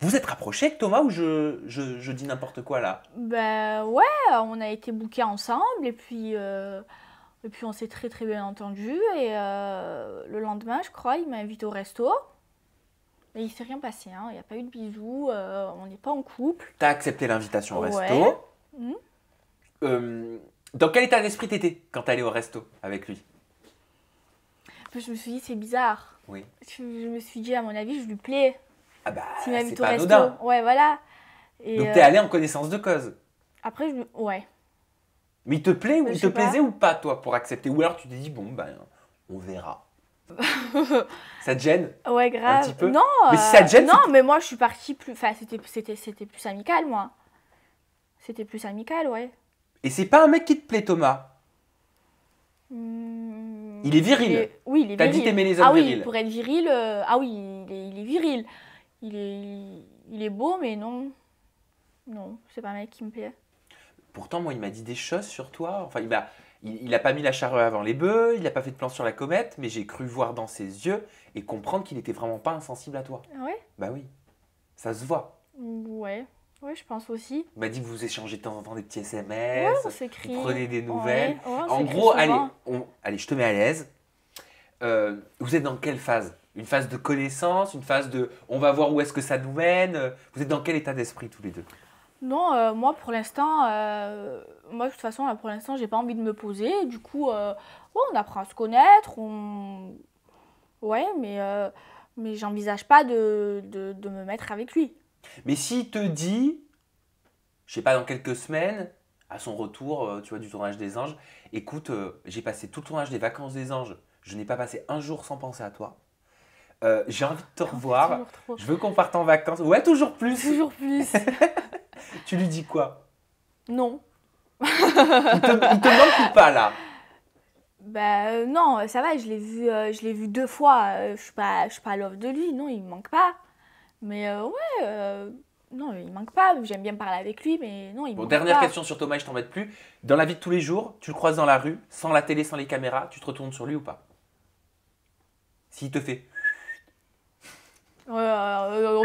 Vous êtes rapproché avec Thomas ou je, je, je dis n'importe quoi là Ben ouais, on a été bookés ensemble et puis, euh, et puis on s'est très très bien entendu. Et euh, le lendemain, je crois, il m'a invité au resto. Mais il s'est rien passé, hein. il n'y a pas eu de bisous, euh, on n'est pas en couple. T'as accepté l'invitation au resto. Ouais. Mmh. dans quel état d'esprit t'étais quand t'es au resto avec lui Je me suis dit, c'est bizarre. Oui. je me suis dit, à mon avis, je lui plais. Ah bah, c'est pas anodin. Ouais, voilà. Et Donc, euh, t'es allé en connaissance de cause. Après, ouais. Mais il te plaît il te plaisait ou pas, toi, pour accepter Ou alors tu t'es dit, bon, ben, on verra. ça te gêne Ouais, grave. Non, mais euh, mais moi je suis partie plus. Enfin, c'était, plus amical, moi. C'était plus amical, ouais. Et c'est pas un mec qui te plaît, Thomas hmm, Il est viril. Oui, il est T'as dit t'aimais les hommes ah virils. pour être viril, euh, ah oui, il est viril il est, il est beau, mais non, non, c'est pas un mec qui me plaît. Pourtant, moi, il m'a dit des choses sur toi. Enfin, il Il n'a pas mis la charrue avant les bœufs, il n'a pas fait de plan sur la comète, mais j'ai cru voir dans ses yeux et comprendre qu'il n'était vraiment pas insensible à toi. Ah ouais Bah oui, ça se voit. Ouais, ouais, je pense aussi. Il m'a dit que vous échangez de temps en temps des petits SMS, ouais, on s'écrit. vous prenez des nouvelles. en gros, allez, allez, je te mets à l'aise. Euh, vous êtes dans quelle phase une phase de connaissance, une phase de on va voir où est-ce que ça nous mène Vous êtes dans quel état d'esprit tous les deux non, euh, moi pour l'instant, euh, moi de toute façon, là, pour l'instant, j'ai pas envie de me poser. Du coup, euh, on apprend à se connaître, on... ouais, mais, mais j'envisage pas de, me mettre avec lui. Mais s'il te dit, je sais pas, dans quelques semaines, à son retour, tu vois, du tournage des anges, écoute, j'ai passé tout le tournage des vacances des anges, je n'ai pas passé un jour sans penser à toi, euh, j'ai envie de te revoir. Je veux qu'on parte en vacances. Ouais, toujours plus. Toujours plus. tu lui dis quoi Non. il, te, manque ou pas là Bah euh, non, ça va, je l'ai vu, euh, deux fois. je suis pas, je suis pas de lui. Non, il me manque pas. Mais ouais. Non, il manque pas. J'aime bien parler avec lui, mais non, il me manque dernière question sur Thomas, je t'embête plus. Dans la vie de tous les jours, tu le croises dans la rue, sans la télé, sans les caméras, tu te retournes sur lui ou pas S'il te fait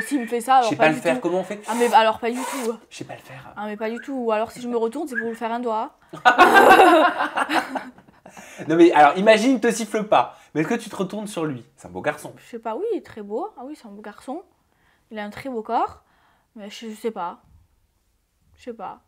s'il me fait ça, alors. Je sais pas, le faire, comment on fait Ah, mais alors pas du tout. Je sais pas le faire. Ah, mais pas du tout. Ou alors si je me retourne, c'est pour vous faire un doigt. non, mais alors imagine, il te siffle pas. Mais est-ce que tu te retournes sur lui C'est un beau garçon. Je sais pas, oui, il est très beau. Ah oui, c'est un beau garçon. Il a un très beau corps. Mais je sais pas. Je sais pas.